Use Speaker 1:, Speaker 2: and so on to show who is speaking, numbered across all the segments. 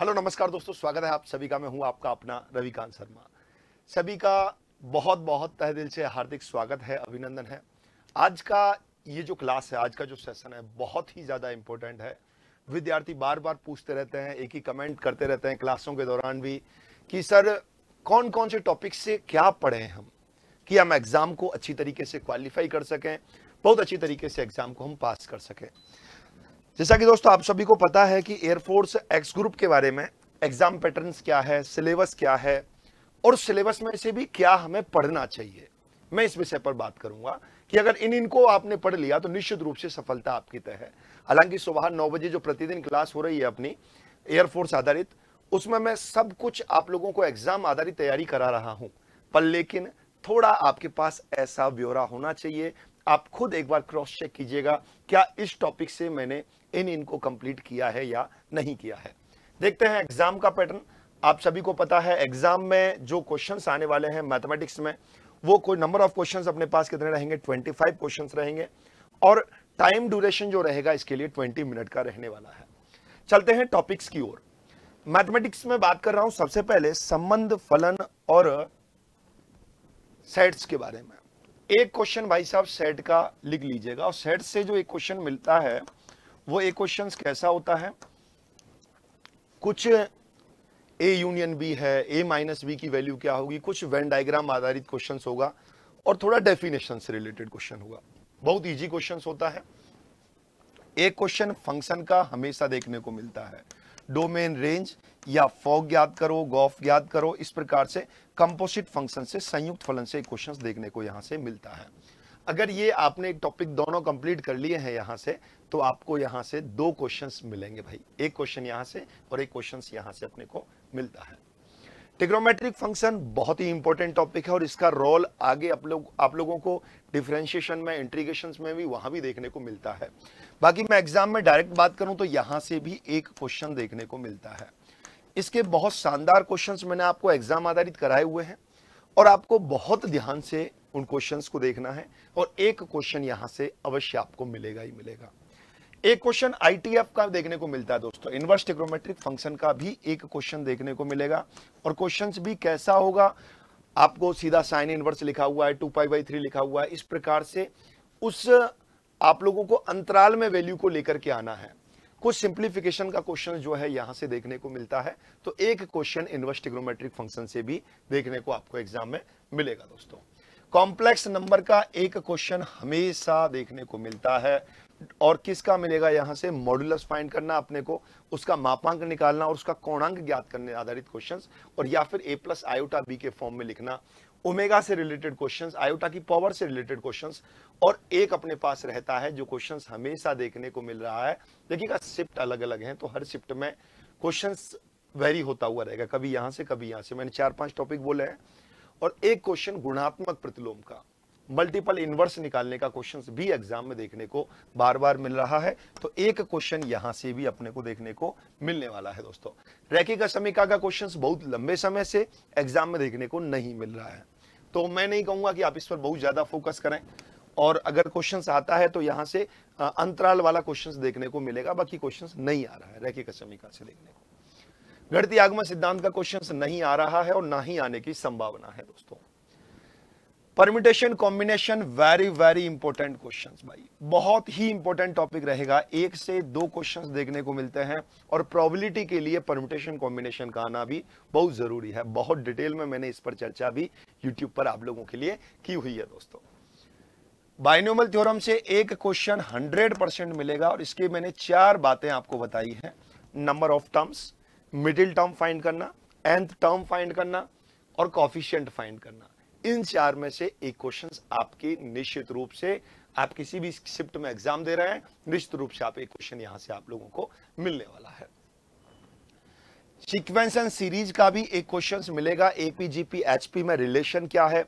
Speaker 1: hello नमस्कार दोस्तों स्वागत है आप सभी का मैं हूं आपका अपना रविकांत शर्मा सभी का बहुत बहुत तह दिल से हार्दिक स्वागत है अभिनंदन है आज का ये जो क्लास है आज का जो सेशन है बहुत ही ज़्यादा इम्पोर्टेंट है विद्यार्थी बार बार पूछते रहते हैं एक ही कमेंट करते रहते हैं क्लासों के दौरान भी कि सर कौन कौन से टॉपिक से क्या पढ़ें हम कि हम एग्ज़ाम को अच्छी तरीके से क्वालिफाई कर सकें बहुत अच्छी तरीके से एग्ज़ाम को हम पास कर सकें जैसा कि दोस्तों आप सभी को पता है कि एयरफोर्स एक्स ग्रुप के बारे में एग्जाम पैटर्न्स क्या है सिलेबस क्या है और सिलेबस में से भी क्या हमें पढ़ना चाहिए मैं इस विषय पर बात करूंगा कि अगर इन इनको आपने पढ़ लिया तो निश्चित रूप से सफलता आपकी तय है हालांकि सुबह नौ बजे जो प्रतिदिन क्लास हो रही है अपनी एयरफोर्स आधारित उसमें मैं सब कुछ आप लोगों को एग्जाम आधारित तैयारी करा रहा हूं पर लेकिन थोड़ा आपके पास ऐसा ब्यौरा होना चाहिए आप खुद एक बार क्रॉस चेक कीजिएगा क्या इस टॉपिक से मैंने इन इनको कंप्लीट किया है या नहीं किया है देखते हैं एग्जाम का पैटर्न आप सभी को पता है एग्जाम में जो क्वेश्चंस आने वाले हैं मैथमेटिक्स में वो कोई नंबर ऑफ क्वेश्चंस अपने पास कितने रहेंगे 25 क्वेश्चंस रहेंगे और टाइम ड्यूरेशन जो रहेगा इसके लिए 20 मिनट का रहने वाला है चलते हैं टॉपिक्स की ओर मैथमेटिक्स में बात कर रहा हूं सबसे पहले संबंध फलन और सेट्स के बारे में एक क्वेश्चन भाई साहब सेट का लिख लीजिएगा और सेट से जो एक क्वेश्चन मिलता है वो एक क्वेश्चन कैसा होता है कुछ ए यूनियन बी है ए माइनस बी की वैल्यू क्या होगी कुछ वेन डायग्राम आधारित क्वेश्चन होगा और थोड़ा डेफिनेशन से रिलेटेड क्वेश्चन होगा बहुत ईजी क्वेश्चन होता है एक क्वेश्चन फंक्शन का हमेशा देखने को मिलता है डोमेन रेंज या फॉग याद करो गॉफ याद करो इस प्रकार से कंपोजिट फंक्शन से संयुक्त फलन से क्वेश्चंस देखने को यहाँ से मिलता है अगर ये आपने टॉपिक दोनों कंप्लीट कर लिए हैं यहाँ से तो आपको यहाँ से दो क्वेश्चंस मिलेंगे भाई एक क्वेश्चन यहाँ से और एक क्वेश्चंस यहाँ से अपने को मिलता है टिग्नोमेट्रिक फंक्शन बहुत ही इंपॉर्टेंट टॉपिक है और इसका रोल आगे आप लोग आप लोगों को डिफ्रेंशिएशन में इंट्रीगेशन में भी वहाँ भी देखने को मिलता है बाकी मैं एग्ज़ाम में डायरेक्ट बात करूं तो यहां से भी एक क्वेश्चन देखने को मिलता है इसके बहुत शानदार क्वेश्चंस मैंने आपको एग्ज़ाम आधारित कराए हुए हैं और आपको बहुत ध्यान से उन क्वेश्चंस को देखना है और एक क्वेश्चन यहां से अवश्य आपको मिलेगा ही मिलेगा एक क्वेश्चन आईटीएफ का देखने को मिलता है दोस्तों इनवर्स टिक्रोमेट्रिक फंक्शन का भी एक क्वेश्चन देखने को मिलेगा और क्वेश्चन भी कैसा होगा आपको सीधा साइन इनवर्स लिखा हुआ है टू पाई बाई थ्री लिखा हुआ है इस प्रकार से उस आप लोगों को अंतराल में वैल्यू को लेकर के आना है कुछ सिंप्लीफिकेशन का क्वेश्चन जो है यहां से देखने को मिलता है तो एक क्वेश्चन इन्वर्स्टिग्रोमेट्रिक फंक्शन से भी देखने को आपको एग्जाम में मिलेगा दोस्तों कॉम्प्लेक्स नंबर का एक क्वेश्चन हमेशा देखने को मिलता है और किसका मिलेगा यहां से मॉड्यूलस फाइंड करना अपने को उसका मापांक निकालना और उसका कोणांक ज्ञात करने आधारित क्वेश्चंस और या फिर ए प्लस आयोटा बी के फॉर्म में लिखना ओमेगा से रिलेटेड क्वेश्चंस आयोटा की पावर से रिलेटेड क्वेश्चंस और एक अपने पास रहता है जो क्वेश्चंस हमेशा देखने को मिल रहा है देखिएगा शिफ्ट अलग अलग हैं तो हर शिफ्ट में क्वेश्चंस वेरी होता हुआ रहेगा कभी यहां से कभी यहां से मैंने चार पांच टॉपिक बोले हैं और एक क्वेश्चन गुणात्मक प्रतिलोम का मल्टीपल इन्वर्स निकालने का क्वेश्चंस भी एग्जाम में देखने को बार बार मिल रहा है तो एक क्वेश्चन यहां से भी अपने को देखने को मिलने वाला है दोस्तों रैकी का समीका का क्वेश्चन बहुत लंबे समय से एग्जाम में देखने को नहीं मिल रहा है तो मैं नहीं कहूंगा कि आप इस पर बहुत ज़्यादा फोकस करें और अगर क्वेश्चंस आता है तो यहाँ से अंतराल वाला क्वेश्चंस देखने को मिलेगा बाकी क्वेश्चंस नहीं आ रहा है रैकी का समीका से देखने को घड़ती आगमन सिद्धांत का क्वेश्चंस नहीं आ रहा है और ना ही आने की संभावना है दोस्तों permutation combination very very important question भाई बहुत ही इंपॉर्टेंट टॉपिक रहेगा एक से दो क्वेश्चन देखने को मिलते हैं और प्रॉबिलिटी के लिए परमिटेशन कॉम्बिनेशन का आना भी बहुत जरूरी है बहुत डिटेल में मैंने इस पर चर्चा भी यूट्यूब पर आप लोगों के लिए की हुई है दोस्तों बाइनोमल थ्योरम से एक क्वेश्चन हंड्रेड परसेंट मिलेगा और इसकी मैंने चार बातें आपको बताई है number of terms middle term find करना एंथ टर्म फाइंड करना और कॉफिशियंट फाइंड करना इन चार में से एक क्वेश्चंस आपके निश्चित रूप से आप किसी भी शिफ्ट में एग्जाम दे रहे हैं निश्चित रूप से आप एक क्वेश्चन यहां से आप लोगों को मिलने वाला है सीक्वेंस एंड सीरीज का भी एक क्वेश्चन मिलेगा एपी जीपी एचपी में रिलेशन क्या है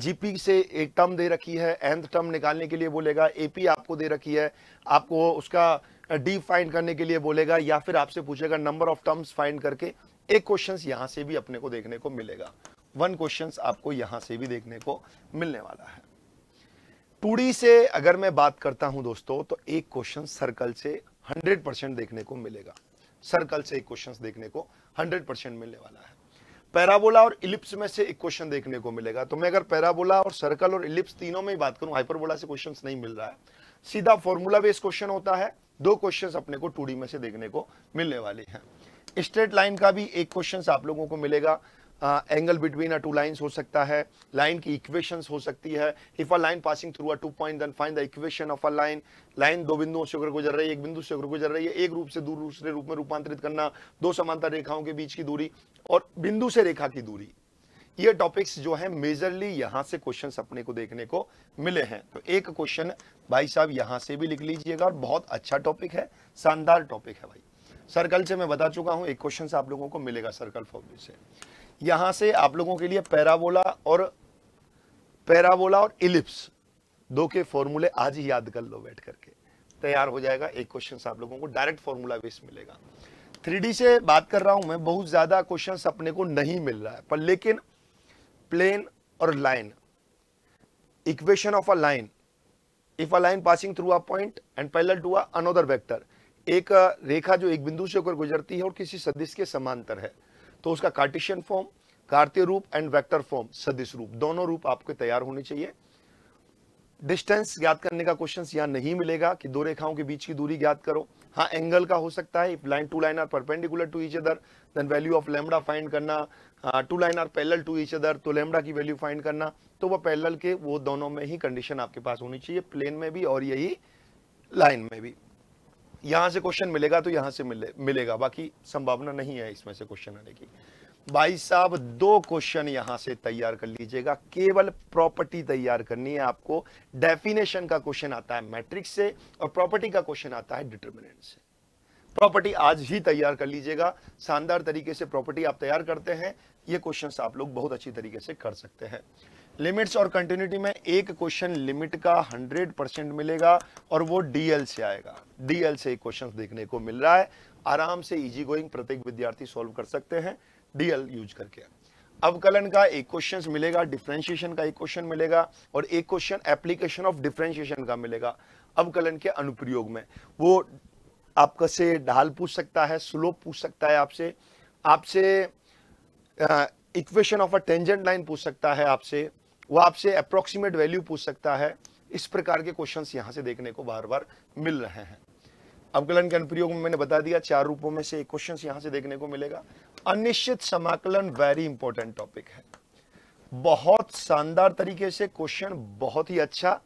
Speaker 1: जीपी से एक टर्म दे रखी है एंथ टर्म निकालने के लिए बोलेगा एपी आपको दे रखी है आपको उसका डी फाइंड करने के लिए बोलेगा या फिर आपसे पूछेगा नंबर ऑफ टर्म्स फाइंड करके एक क्वेश्चन यहां से भी अपने को देखने को मिलेगा वन क्वेश्चन आपको यहां से भी देखने को मिलने वाला है टूडी से अगर मैं बात करता हूं दोस्तों तो एक क्वेश्चन सर्कल से 100 परसेंट देखने को मिलेगा सर्कल से एक क्वेश्चन देखने को 100 परसेंट मिलने वाला है पैराबोला और इलिप्स में से एक क्वेश्चन देखने को मिलेगा तो मैं अगर पैराबोला और सर्कल और इलिप्स तीनों में ही बात करूं हाइपरबोला से क्वेश्चन नहीं मिल रहा है सीधा फॉर्मूला बेस्ड क्वेश्चन होता है दो क्वेश्चन अपने को टू में से देखने को मिलने वाले हैं स्ट्रेट लाइन का भी एक क्वेश्चन आप लोगों को मिलेगा angle between a two lines हो सकता है लाइन की इक्वेशंस हो सकती है if a line passing through a two point then find the equation of a line line दो बिंदुओं से होकर गुजर रही है एक बिंदु से होकर गुजर रही है एक रूप से दूर दूसरे रूप में रूपांतरित करना दो समांतर रेखाओं के बीच की दूरी और बिंदु से रेखा की दूरी ये टॉपिक्स जो है मेजरली यहाँ से क्वेश्चन अपने को देखने को मिले हैं तो एक क्वेश्चन भाई साहब यहाँ से भी लिख लीजिएगा और बहुत अच्छा टॉपिक है शानदार टॉपिक है भाई सर्कल से मैं बता चुका हूँ एक क्वेश्चन आप लोगों को मिलेगा सर्कल फॉर्म से यहां से आप लोगों के लिए पैराबोला और पैराबोला और इलिप्स दो के फॉर्मूले आज ही याद कर लो बैठ करके तैयार हो जाएगा एक क्वेश्चन आप लोगों को डायरेक्ट फॉर्मूला बेस मिलेगा थ्री से बात कर रहा हूं मैं बहुत ज्यादा क्वेश्चन अपने को नहीं मिल रहा है पर लेकिन प्लेन और line equation of a line if a line passing through a point and parallel to another vector एक रेखा जो एक बिंदु से होकर गुजरती है और किसी सदिश के समांतर है तो उसका कार्टिशियन फॉर्म कार्तीय रूप एंड वेक्टर फॉर्म सदिश रूप दोनों रूप आपके तैयार होने चाहिए डिस्टेंस ज्ञात करने का क्वेश्चन यहाँ नहीं मिलेगा कि दो रेखाओं के बीच की दूरी ज्ञात करो हाँ एंगल का हो सकता है line two line are perpendicular to each other then value of lambda find करना two line are parallel to each other तो लेमडा की वैल्यू फाइंड करना तो वह पैरेलल के वो दोनों में ही कंडीशन आपके पास होनी चाहिए प्लेन में भी और यही लाइन में भी यहाँ से क्वेश्चन मिलेगा तो यहाँ से मिले मिलेगा बाकी संभावना नहीं है इसमें से क्वेश्चन आने की भाई साहब दो क्वेश्चन यहां से तैयार कर लीजिएगा केवल प्रॉपर्टी तैयार करनी है आपको डेफिनेशन का क्वेश्चन आता है मैट्रिक्स से और प्रॉपर्टी का क्वेश्चन आता है डिटर्मिनेंट से प्रॉपर्टी आज ही तैयार कर लीजिएगा शानदार तरीके से प्रॉपर्टी आप तैयार करते हैं ये क्वेश्चन आप लोग बहुत अच्छी तरीके से कर सकते हैं लिमिट्स और कंटिन्यूटी में एक क्वेश्चन लिमिट का 100 परसेंट मिलेगा और वो डीएल से आएगा डीएल से क्वेश्चन देखने को मिल रहा है आराम से इजी गोइंग प्रत्येक विद्यार्थी सॉल्व कर सकते हैं डीएल यूज करके अवकलन का एक क्वेश्चन मिलेगा डिफ्रेंशिएशन का एक क्वेश्चन मिलेगा और एक क्वेश्चन एप्लीकेशन ऑफ डिफ्रेंशिएशन का मिलेगा अवकलन के अनुप्रयोग में वो आपका से ढाल पूछ सकता है स्लोप पूछ सकता है आपसे आपसे equation of a tangent line पूछ सकता है आपसे वो आपसे अप्रोक्सीमेट वैल्यू पूछ सकता है इस प्रकार के क्वेश्चन यहाँ से देखने को बार बार मिल रहे हैं अवकलन के अनुप्रयोग में मैंने बता दिया चार रूपों में से एक क्वेश्चन यहाँ से देखने को मिलेगा अनिश्चित समाकलन वेरी इंपॉर्टेंट टॉपिक है बहुत शानदार तरीके से क्वेश्चन बहुत ही अच्छा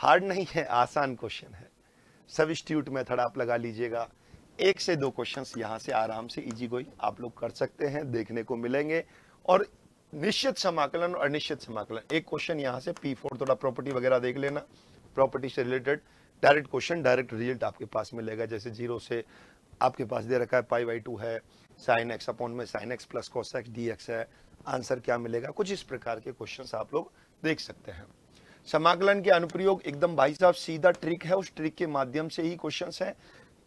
Speaker 1: हार्ड नहीं है आसान क्वेश्चन है सब इंस्टीट्यूट मेथड आप लगा लीजिएगा एक से दो क्वेश्चंस यहां से आराम से इजी गोई आप लोग कर सकते हैं देखने को मिलेंगे और निश्चित समाकलन और अनिश्चित समाकलन एक क्वेश्चन यहां से पी फोर थोड़ा प्रॉपर्टी वगैरह देख लेना प्रॉपर्टी से related direct question direct result आपके पास मिलेगा जैसे जीरो से आपके पास दे रखा है पाई बाई टू है साइन एक्स अपॉन में sine x plus cos x d x है आंसर क्या मिलेगा कुछ इस प्रकार के क्वेश्चन आप लोग देख सकते हैं समाकलन के अनुप्रयोग एकदम भाई साहब सीधा ट्रिक है उस ट्रिक के माध्यम से ही क्वेश्चन है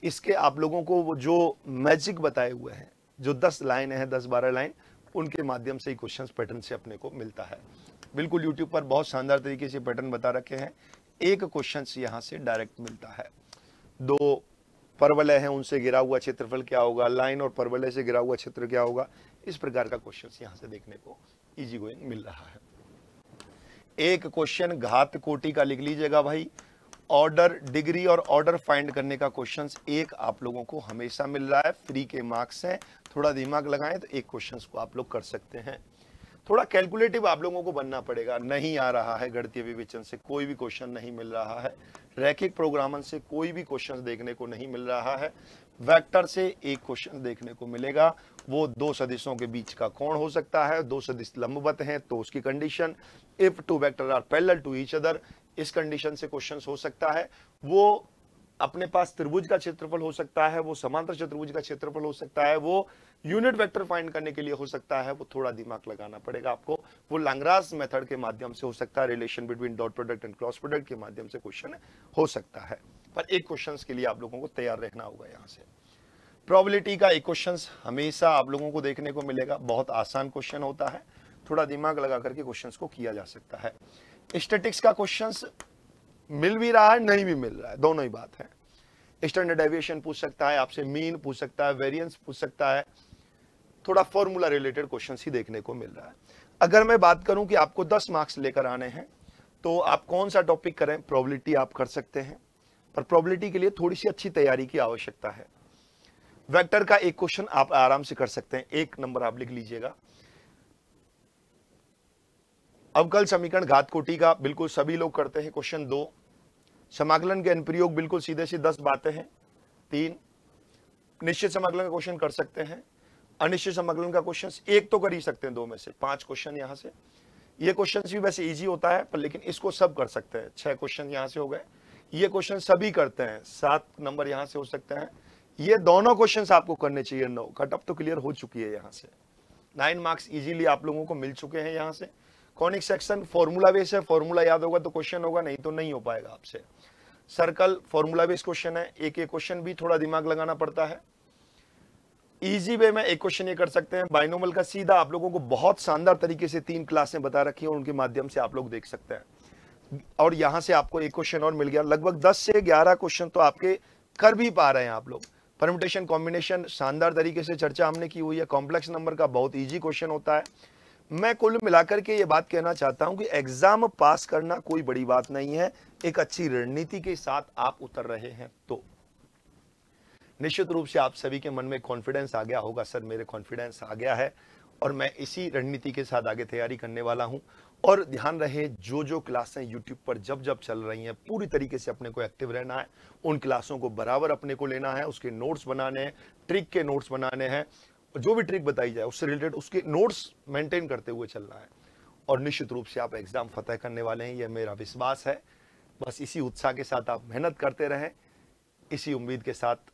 Speaker 1: इसके आप लोगों को वो जो मैजिक बताए हुए हैं जो दस लाइन है दस बारह लाइन उनके माध्यम से ही क्वेश्चन पैटर्न से अपने को मिलता है बिल्कुल यूट्यूब पर बहुत शानदार तरीके से पैटर्न बता रखे हैं एक क्वेश्चन यहाँ से डायरेक्ट मिलता है दो परवलय है उनसे गिरा हुआ क्षेत्रफल क्या होगा लाइन और परवलय से गिरा हुआ क्षेत्र क्या होगा इस प्रकार का क्वेश्चन यहाँ से देखने को इजी गोइंग मिल रहा है एक क्वेश्चन घात कोटि का लिख लीजिएगा भाई ऑर्डर डिग्री और ऑर्डर फाइंड करने का क्वेश्चन एक आप लोगों को हमेशा मिल रहा है फ्री के मार्क्स हैं थोड़ा दिमाग लगाएं तो एक क्वेश्चन को आप लोग कर सकते हैं थोड़ा कैलकुलेटिव आप लोगों को बनना पड़ेगा नहीं आ रहा है गणतीय विवेचन से कोई भी क्वेश्चन नहीं मिल रहा है रैखिक प्रोग्रामन से कोई भी क्वेश्चन देखने को नहीं मिल रहा है वेक्टर से एक क्वेश्चन देखने को मिलेगा वो दो सदिशों के बीच का कोण हो सकता है दो सदिश लंबवत हैं तो उसकी condition if two vector are parallel to each other इस कंडीशन से क्वेश्चन हो सकता है वो अपने पास त्रिभुज का क्षेत्रफल हो सकता है वो समांतर चतुर्भुज का क्षेत्रफल हो सकता है वो यूनिट वेक्टर फाइंड करने के लिए हो सकता है वो थोड़ा दिमाग लगाना पड़ेगा आपको वो लांगरास मेथड के माध्यम से हो सकता है relation between dot product and cross product के माध्यम से क्वेश्चन हो सकता है पर एक क्वेश्चन के लिए आप लोगों को तैयार रहना होगा यहाँ से प्रॉबिलिटी का एक क्वेश्चन हमेशा आप लोगों को देखने को मिलेगा बहुत आसान क्वेश्चन होता है थोड़ा दिमाग लगा करके क्वेश्चन को किया जा सकता है स्टेटिक्स का क्वेश्चन मिल भी रहा है नहीं भी मिल रहा है दोनों ही बात है स्टैंडर्ड डेविएशन पूछ सकता है आपसे मीन पूछ सकता है वेरिएंस पूछ सकता है थोड़ा फॉर्मूला रिलेटेड क्वेश्चन ही देखने को मिल रहा है अगर मैं बात करूं कि आपको 10 मार्क्स लेकर आने हैं तो आप कौन सा टॉपिक करें प्रॉबिलिटी आप कर सकते हैं पर प्रॉबिलिटी के लिए थोड़ी सी अच्छी तैयारी की आवश्यकता है वेक्टर का एक क्वेश्चन आप आराम से कर सकते हैं एक नंबर आप लिख लीजिएगा अवकल समीकरण घात का बिल्कुल सभी लोग करते हैं क्वेश्चन दो समाकलन के अनुप्रयोग बिल्कुल सीधे सी दस बातें हैं तीन निश्चित समाकलन का क्वेश्चन कर सकते हैं अनिश्चित समाकलन का क्वेश्चन एक तो कर ही सकते हैं दो में से पांच क्वेश्चन यहां से ये क्वेश्चन भी वैसे इजी होता है पर लेकिन इसको सब कर सकते हैं छह क्वेश्चन यहां से हो गए ये क्वेश्चन सभी करते हैं सात नंबर यहां से हो सकते हैं ये दोनों क्वेश्चन आपको करने चाहिए नौ कट ऑफ तो क्लियर हो चुकी है यहां से नाइन मार्क्स इजीली आप लोगों को मिल चुके हैं यहां से कॉनिक सेक्शन फॉर्मूला बेस है फॉर्मूला याद होगा तो क्वेश्चन होगा नहीं तो नहीं हो पाएगा आपसे सर्कल फॉर्मूला बेस क्वेश्चन है एक एक क्वेश्चन भी थोड़ा दिमाग लगाना पड़ता है इजी वे में एक क्वेश्चन ये कर सकते हैं बाइनोमल का सीधा आप लोगों को बहुत शानदार तरीके से तीन क्लासें बता रखी हैं उनके माध्यम से आप लोग देख सकते हैं और यहाँ से आपको एक क्वेश्चन और मिल गया लगभग 10 से 11 क्वेश्चन तो आपके कर भी पा रहे हैं आप लोग परमिटेशन कॉम्बिनेशन शानदार तरीके से चर्चा हमने की हुई है कॉम्प्लेक्स नंबर का बहुत ईजी क्वेश्चन होता है मैं कुल मिलाकर के ये बात कहना चाहता हूं कि एग्जाम पास करना कोई बड़ी बात नहीं है एक अच्छी रणनीति के साथ आप उतर रहे हैं तो निश्चित रूप से आप सभी के मन में कॉन्फिडेंस आ गया होगा सर मेरे कॉन्फिडेंस आ गया है और मैं इसी रणनीति के साथ आगे तैयारी करने वाला हूं और ध्यान रहे जो जो क्लासें यूट्यूब पर जब जब चल रही हैं पूरी तरीके से अपने को एक्टिव रहना है उन क्लासों को बराबर अपने को लेना है उसके नोट्स बनाने हैं ट्रिक के नोट्स बनाने हैं जो भी ट्रिक बताई जाए उससे रिलेटेड उसके नोट्स मेंटेन करते हुए चलना है और निश्चित रूप से आप एग्ज़ाम फतेह करने वाले हैं यह मेरा विश्वास है बस इसी उत्साह के साथ आप मेहनत करते रहें इसी उम्मीद के साथ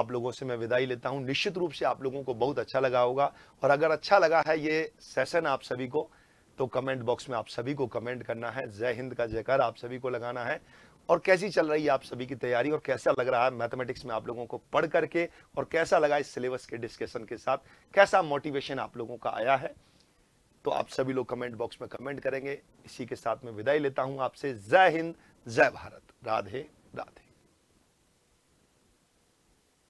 Speaker 1: आप लोगों से मैं विदाई लेता हूं निश्चित रूप से आप लोगों को बहुत अच्छा लगा होगा और अगर अच्छा लगा है ये सेशन आप सभी को तो कमेंट बॉक्स में आप सभी को कमेंट करना है जय हिंद का जयकार आप सभी को लगाना है और कैसी चल रही है आप सभी की तैयारी और कैसा लग रहा है मैथमेटिक्स में आप लोगों को पढ़ करके और कैसा लगा इस सिलेबस के डिस्कशन के साथ कैसा मोटिवेशन आप लोगों का आया है तो आप सभी लोग कमेंट बॉक्स में कमेंट करेंगे इसी के साथ में विदाई लेता हूं आपसे जय हिंद जय भारत राधे राधे